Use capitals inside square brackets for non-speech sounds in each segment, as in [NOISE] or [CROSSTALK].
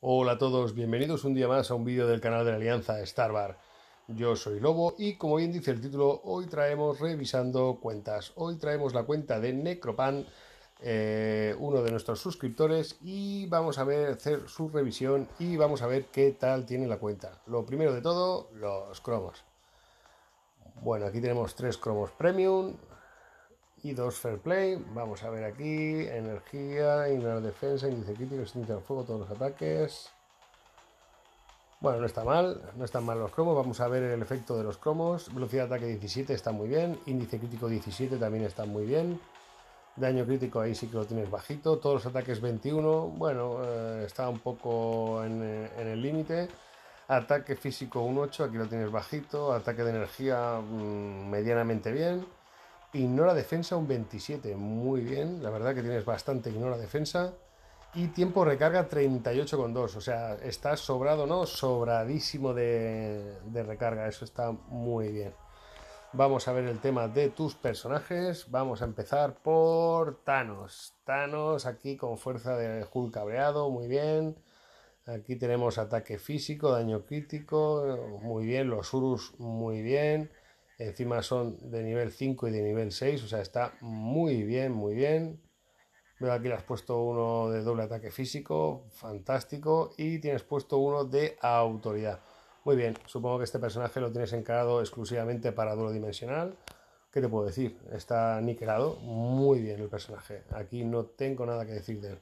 Hola a todos, bienvenidos un día más a un vídeo del canal de la Alianza Starbar. Yo soy Lobo y como bien dice el título, hoy traemos revisando cuentas. Hoy traemos la cuenta de Necropan, eh, uno de nuestros suscriptores, y vamos a ver, hacer su revisión y vamos a ver qué tal tiene la cuenta. Lo primero de todo, los cromos. Bueno, aquí tenemos tres cromos premium, y dos fair play. Vamos a ver aquí, energía, ignorar defensa, índice crítico, índice de fuego, todos los ataques. Bueno, no está mal, no están mal los cromos, vamos a ver el efecto de los cromos. Velocidad de ataque 17 está muy bien, índice crítico 17 también está muy bien. Daño crítico ahí sí que lo tienes bajito, todos los ataques 21, bueno, eh, está un poco eh, en, el límite. Ataque físico 1.8, aquí lo tienes bajito. Ataque de energía mm, medianamente bien. Ignora defensa un 27, muy bien, la verdad que tienes bastante ignora defensa. Y tiempo recarga 38,2, o sea, está sobrado, ¿no? Sobradísimo de, recarga, eso está muy bien. Vamos a ver el tema de tus personajes. Vamos a empezar por Thanos. Thanos aquí con fuerza de Hulk cabreado, muy bien. Aquí tenemos ataque físico, daño crítico, muy bien. Los Urus, muy bien. Encima son de nivel 5 y de nivel 6, o sea, está muy bien, muy bien. Veo aquí le has puesto uno de doble ataque físico, fantástico, y tienes puesto uno de autoridad. Muy bien, supongo que este personaje lo tienes encarado exclusivamente para duro dimensional. ¿Qué te puedo decir? Está niquelado muy bien el personaje. Aquí no tengo nada que decir de él.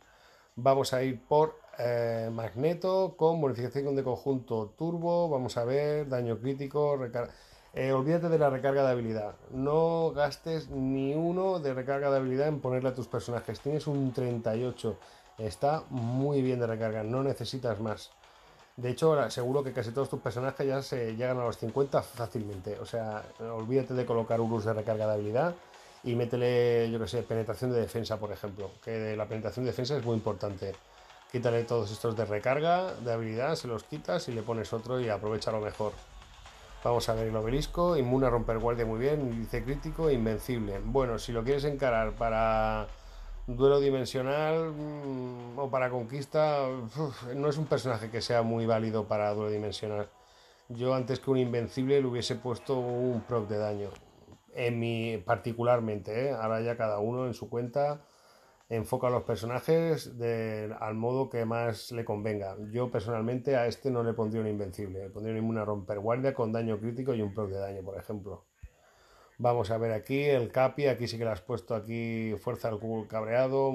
Vamos a ir por eh, Magneto con bonificación de conjunto turbo. Vamos a ver, daño crítico, recarga. Eh, olvídate de la recarga de habilidad. No gastes ni uno de recarga de habilidad en ponerle a tus personajes. Tienes un 38. Está muy bien de recarga. No necesitas más. De hecho, ahora seguro que casi todos tus personajes ya se llegan a los 50 fácilmente. O sea, olvídate de colocar Urus de recarga de habilidad y métele, yo que sé, penetración de defensa, por ejemplo. Que la penetración de defensa es muy importante. Quítale todos estos de recarga, de habilidad, se los quitas y le pones otro y aprovecha lo mejor. Vamos a ver el obelisco. Inmune a romper guardia muy bien. dice crítico invencible. Bueno, si lo quieres encarar para duelo dimensional mm, o para conquista, no es un personaje que sea muy válido para duelo dimensional. Yo antes que un invencible le hubiese puesto un proc de daño. En mi particularmente, ¿eh? ahora ya cada uno en su cuenta enfoca a los personajes al modo que más le convenga. Yo personalmente a este no le pondría un invencible, le pondría una romperguardia con daño crítico y un pro de daño, por ejemplo. Vamos a ver aquí el Capi, aquí sí que le has puesto aquí fuerza al cubo cabreado,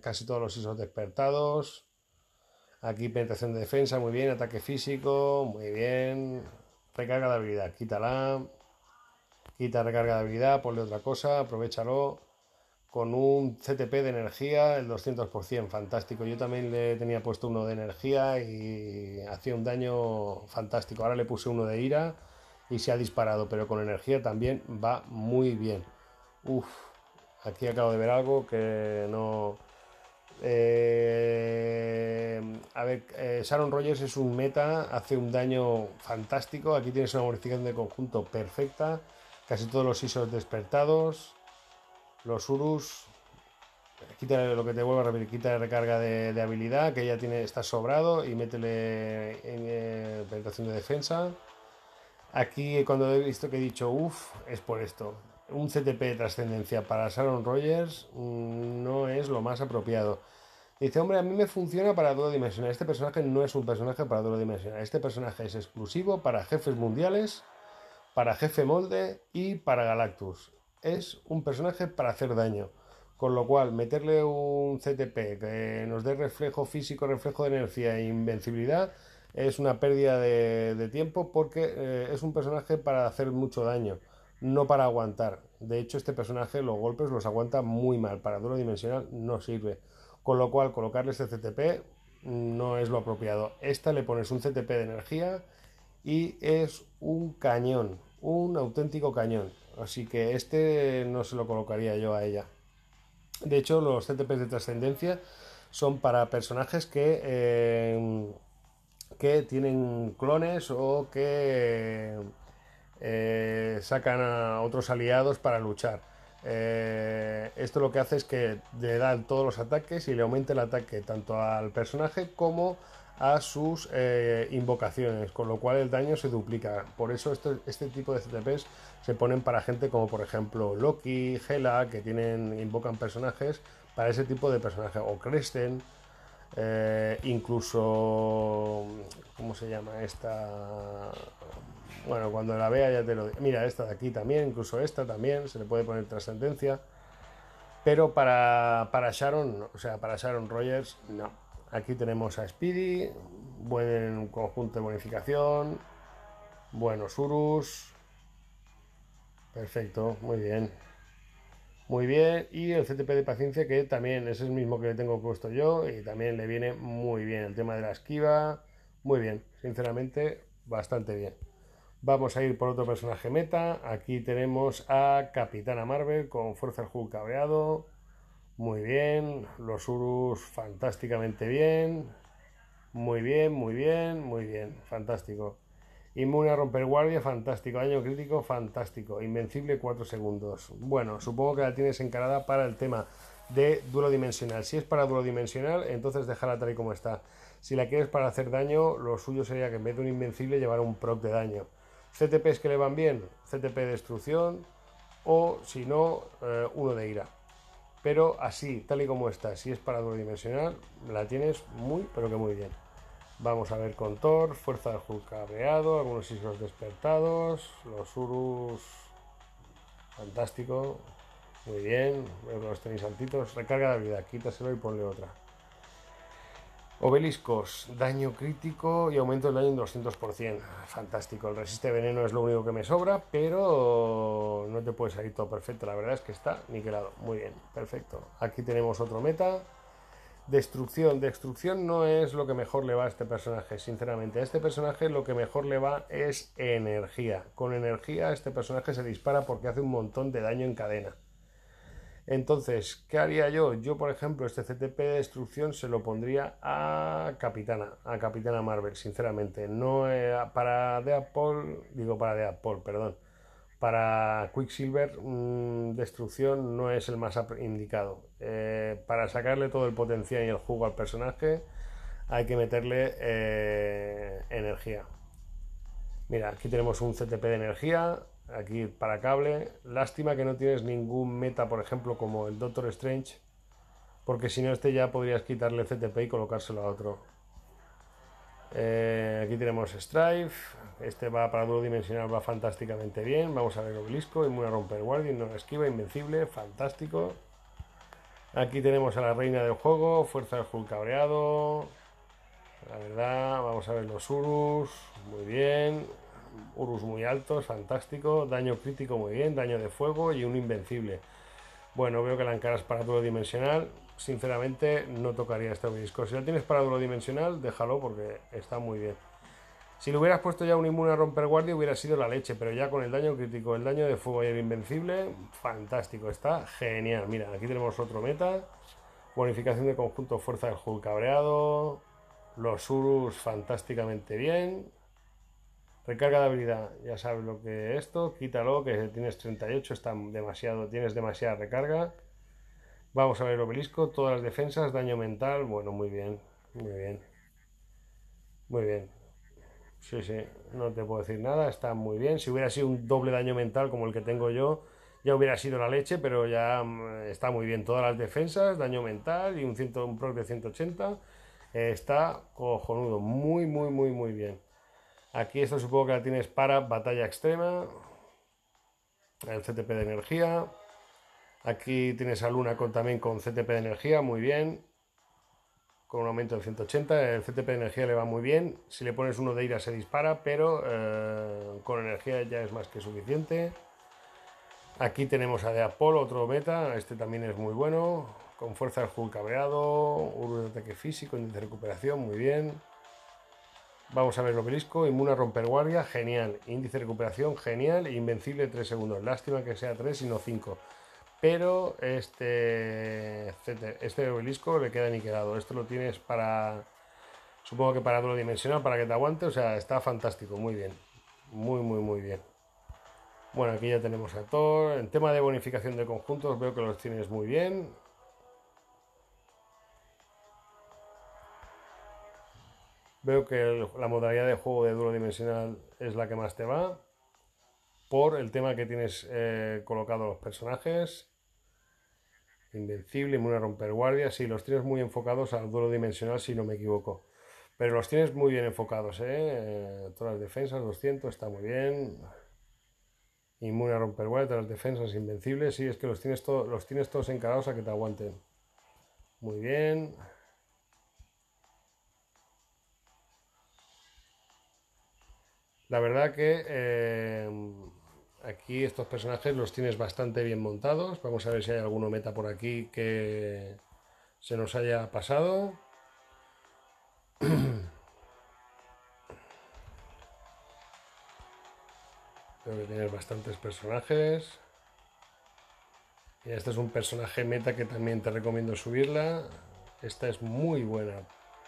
casi todos los isos despertados. Aquí penetración de defensa, muy bien, ataque físico, muy bien. Recarga de habilidad, quítala. Quita recarga de habilidad, ponle otra cosa, aprovechalo con un CTP de energía, el 200%, fantástico. Yo también le tenía puesto uno de energía y hacía un daño fantástico. Ahora le puse uno de ira y se ha disparado, pero con energía también va muy bien. Uf, aquí acabo de ver algo que no... Eh, a ver, eh, Sharon Rogers es un meta, hace un daño fantástico. Aquí tienes una modificación de conjunto perfecta. Casi todos los ISOs despertados. Los Urus, quítale lo que te vuelva, a repetir, quítale recarga de, habilidad, que ya tiene, está sobrado, y métele en eh, penetración de defensa. Aquí, cuando he visto que he dicho uff, es por esto. Un CTP de trascendencia para Sharon Rogers mm, no es lo más apropiado. Dice, hombre, a mí me funciona para todo dimensional. Este personaje no es un personaje para todo dimensional. Este personaje es exclusivo para jefes mundiales, para jefe molde y para Galactus es un personaje para hacer daño. Con lo cual, meterle un CTP que nos dé reflejo físico, reflejo de energía e invencibilidad es una pérdida de, tiempo porque eh, es un personaje para hacer mucho daño, no para aguantar. De hecho, este personaje los golpes los aguanta muy mal, para duro dimensional no sirve. Con lo cual, colocarle este CTP no es lo apropiado. Esta le pones un CTP de energía y es un cañón, un auténtico cañón. Así que este no se lo colocaría yo a ella. De hecho, los CTPs de trascendencia son para personajes que, eh, que tienen clones o que eh, sacan a otros aliados para luchar. Eh, esto lo que hace es que le dan todos los ataques y le aumenta el ataque tanto al personaje como a sus eh, invocaciones, con lo cual el daño se duplica. Por eso este, este tipo de CTPs se ponen para gente como por ejemplo Loki, Hela, que tienen, invocan personajes para ese tipo de personajes, o Cresten, eh, incluso, ¿cómo se llama esta? Bueno, cuando la vea ya te lo digo. Mira, esta de aquí también, incluso esta también, se le puede poner trascendencia. Pero para, para Sharon, o sea, para Sharon Rogers, no Aquí tenemos a Speedy, buen conjunto de bonificación, buenos Urus. Perfecto, muy bien. Muy bien, y el CTP de paciencia que también es el mismo que le tengo puesto yo y también le viene muy bien. El tema de la esquiva, muy bien, sinceramente, bastante bien. Vamos a ir por otro personaje meta. Aquí tenemos a Capitana Marvel con Fuerza del Hulk muy bien, los Urus fantásticamente bien. Muy bien, muy bien, muy bien, fantástico. Inmune a romper guardia, fantástico. Daño crítico, fantástico. Invencible, 4 segundos. Bueno, supongo que la tienes encarada para el tema de duro dimensional. Si es para duro dimensional, entonces déjala tal y como está. Si la quieres para hacer daño, lo suyo sería que en vez de un invencible Llevar un proc de daño. CTPs que le van bien, CTP de destrucción o si no, eh, uno de ira. Pero así, tal y como está, si es para duodimensional, la tienes muy, pero que muy bien. Vamos a ver contor Fuerza del Hulk algunos islos despertados, los Urus, fantástico, muy bien, los tenéis altitos, recarga la vida, quítaselo y ponle otra. Obeliscos, daño crítico y aumento del daño en 200%. Ah, fantástico, el resiste veneno es lo único que me sobra, pero no te puedes salir todo perfecto. La verdad es que está niquelado. Muy bien, perfecto. Aquí tenemos otro meta. Destrucción. Destrucción no es lo que mejor le va a este personaje, sinceramente. A este personaje lo que mejor le va es energía. Con energía este personaje se dispara porque hace un montón de daño en cadena. Entonces, ¿qué haría yo? Yo, por ejemplo, este CTP de destrucción se lo pondría a Capitana, a Capitana Marvel, sinceramente. No eh, para Deadpool, digo para Deadpool, perdón. Para Quicksilver, mm, destrucción no es el más indicado. Eh, para sacarle todo el potencial y el jugo al personaje, hay que meterle eh, energía. Mira, aquí tenemos un CTP de energía, Aquí para cable, lástima que no tienes ningún meta, por ejemplo, como el Doctor Strange, porque si no, este ya podrías quitarle CTP y colocárselo a otro. Eh, aquí tenemos Strife, este va para duro va fantásticamente bien. Vamos a ver Obelisco, a Romper Guardia, no esquiva, invencible, fantástico. Aquí tenemos a la reina del juego, Fuerza de Hulk La verdad, vamos a ver los Urus, muy bien. Urus muy alto, fantástico, daño crítico muy bien, daño de fuego y un invencible. Bueno, veo que la encaras para duro dimensional. Sinceramente, no tocaría este obelisco. Si la tienes para duro dimensional, déjalo porque está muy bien. Si le hubieras puesto ya un inmune a romper guardia, hubiera sido la leche, pero ya con el daño crítico, el daño de fuego y el invencible, fantástico, está genial. Mira, aquí tenemos otro meta. Bonificación de conjunto, fuerza del Hulk cabreado. Los Urus fantásticamente bien. Recarga de habilidad, ya sabes lo que es esto, quítalo, que tienes 38, está demasiado, tienes demasiada recarga. Vamos a ver el obelisco, todas las defensas, daño mental, bueno, muy bien, muy bien. Muy bien. Sí, sí, no te puedo decir nada, está muy bien. Si hubiera sido un doble daño mental como el que tengo yo, ya hubiera sido la leche, pero ya mm, está muy bien. Todas las defensas, daño mental y un, ciento un proc de 180. está cojonudo, muy, muy, muy, muy bien. Aquí esto supongo que la tienes para batalla extrema, el CTP de energía. Aquí tienes a Luna con, también con CTP de energía, muy bien. Con un aumento de 180, el CTP de energía le va muy bien. Si le pones uno de ira se dispara, pero eh, con energía ya es más que suficiente. Aquí tenemos a De Apolo, otro meta, este también es muy bueno. Con fuerza de Hulk cabreado, un de ataque físico, índice de recuperación, muy bien. Vamos a ver el obelisco, inmune a romper guardia, genial. Índice de recuperación, genial. Invencible 3 segundos. Lástima que sea 3 y no 5. Pero este, este obelisco le queda ni quedado Esto lo tienes para, supongo que para lo dimensional, para que te aguante. O sea, está fantástico, muy bien. Muy, muy, muy bien. Bueno, aquí ya tenemos a Thor. En tema de bonificación de conjuntos veo que los tienes muy bien. Veo que la modalidad de juego de duro dimensional es la que más te va. Por el tema que tienes eh, colocado los personajes. Invencible, inmune a romper guardia. Sí, los tienes muy enfocados al duro dimensional, si no me equivoco. Pero los tienes muy bien enfocados, ¿eh? eh todas las defensas, 200, está muy bien. Inmune a romper guardia, todas las defensas, invencibles. Sí, es que los tienes, los tienes todos encarados a que te aguanten. Muy bien. La verdad que eh, aquí estos personajes los tienes bastante bien montados. Vamos a ver si hay alguno meta por aquí que se nos haya pasado. Creo [CLEARS THROAT] que tienes bastantes personajes. Y este es un personaje meta que también te recomiendo subirla. Esta es muy buena,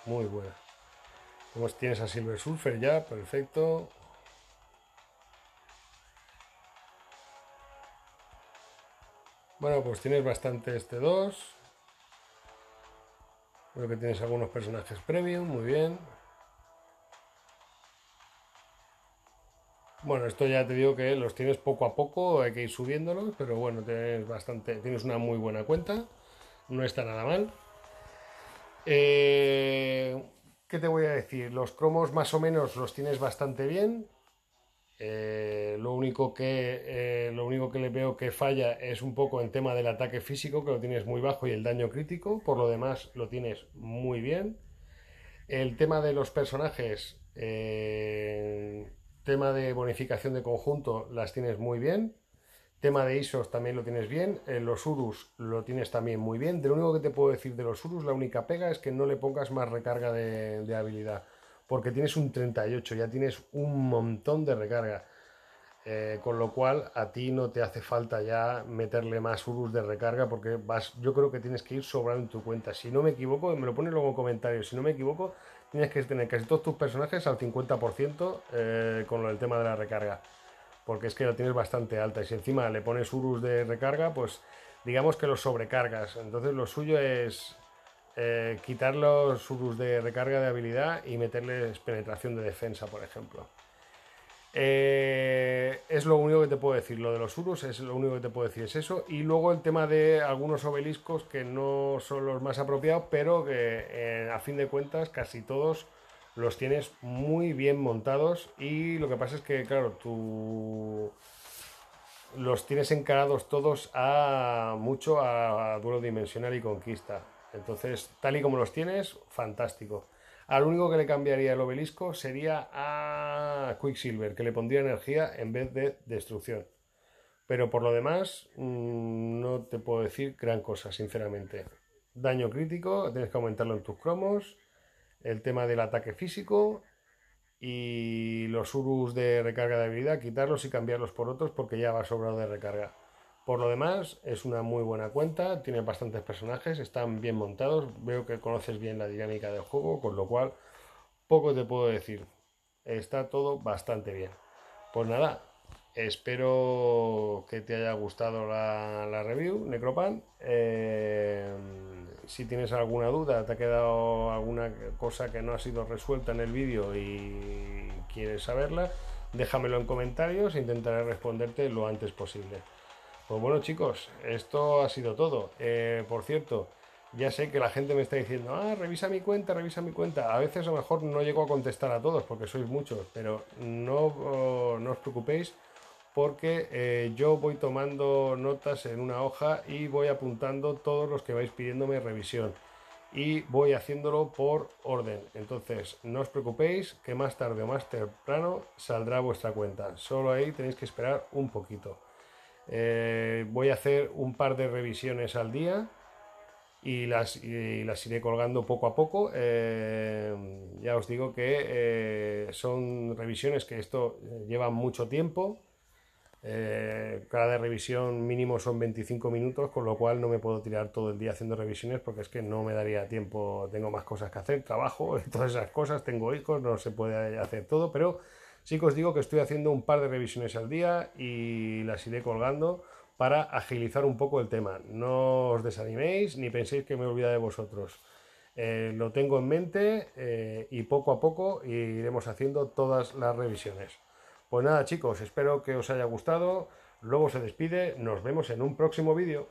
muy buena. tienes a Silver Surfer ya, perfecto. Bueno, pues tienes bastante este 2. Creo que tienes algunos personajes premium, muy bien. Bueno, esto ya te digo que los tienes poco a poco, hay que ir subiéndolos, pero bueno, tienes bastante, tienes una muy buena cuenta, no está nada mal. Eh, ¿Qué te voy a decir? Los cromos más o menos los tienes bastante bien. Eh, lo, único que, eh, lo único que le veo que falla es un poco en tema del ataque físico, que lo tienes muy bajo, y el daño crítico. Por lo demás, lo tienes muy bien. El tema de los personajes, eh, tema de bonificación de conjunto, las tienes muy bien. Tema de ISOs también lo tienes bien. los Urus lo tienes también muy bien. De lo único que te puedo decir de los Urus, la única pega es que no le pongas más recarga de habilidad porque tienes un 38, ya tienes un montón de recarga. Eh, con lo cual a ti no te hace falta ya meterle más urus de recarga porque vas, yo creo que tienes que ir sobrando en tu cuenta. Si no me equivoco, me lo pones luego en comentarios, si no me equivoco, tienes que tener casi todos tus personajes al 50% eh, con el tema de la recarga. Porque es que la tienes bastante alta y si encima le pones urus de recarga, pues digamos que lo sobrecargas. Entonces lo suyo es eh, quitar los URUS de recarga de habilidad y meterles penetración de defensa, por ejemplo. Eh, es lo único que te puedo decir. Lo de los surus es lo único que te puedo decir, es eso. Y luego el tema de algunos obeliscos que no son los más apropiados, pero que eh, a fin de cuentas casi todos los tienes muy bien montados. Y lo que pasa es que, claro, tú los tienes encarados todos a mucho a, a duelo dimensional y conquista. Entonces, tal y como los tienes, fantástico. Al único que le cambiaría el obelisco sería a Quicksilver, que le pondría energía en vez de destrucción. Pero por lo demás, mm, no te puedo decir gran cosa, sinceramente. Daño crítico, tienes que aumentarlo en tus cromos. El tema del ataque físico y los urus de recarga de habilidad, quitarlos y cambiarlos por otros porque ya va sobrado de recarga. Por lo demás, es una muy buena cuenta, tiene bastantes personajes, están bien montados, veo que conoces bien la dinámica del juego, con lo cual poco te puedo decir. Está todo bastante bien. Pues nada, espero que te haya gustado la, review, Necropan. Eh, si tienes alguna duda, te ha quedado alguna cosa que no ha sido resuelta en el vídeo y quieres saberla, déjamelo en comentarios, intentaré responderte lo antes posible. Pues bueno chicos, esto ha sido todo. Eh, por cierto, ya sé que la gente me está diciendo, ah, revisa mi cuenta, revisa mi cuenta. A veces a lo mejor no llego a contestar a todos porque sois muchos, pero no, oh, os preocupéis porque eh, yo voy tomando notas en una hoja y voy apuntando todos los que vais pidiéndome revisión y voy haciéndolo por orden. Entonces, no os preocupéis que más tarde o más temprano saldrá vuestra cuenta. Solo ahí tenéis que esperar un poquito. Eh, voy a hacer un par de revisiones al día y las, las iré colgando poco a poco. Eh, ya os digo que eh, son revisiones que esto lleva mucho tiempo. cada revisión mínimo son 25 minutos, con lo cual no me puedo tirar todo el día haciendo revisiones porque es que no me daría tiempo, tengo más cosas que hacer, trabajo, [LAUGHS] todas esas cosas, tengo hijos, no se puede hacer todo, pero Chicos os digo que estoy haciendo un par de revisiones al día y las iré colgando para agilizar un poco el tema. No os desaniméis ni penséis que me he olvidado de vosotros. Eh, lo tengo en mente eh, y poco a poco iremos haciendo todas las revisiones. Pues nada chicos, espero que os haya gustado. Luego se despide, nos vemos en un próximo vídeo.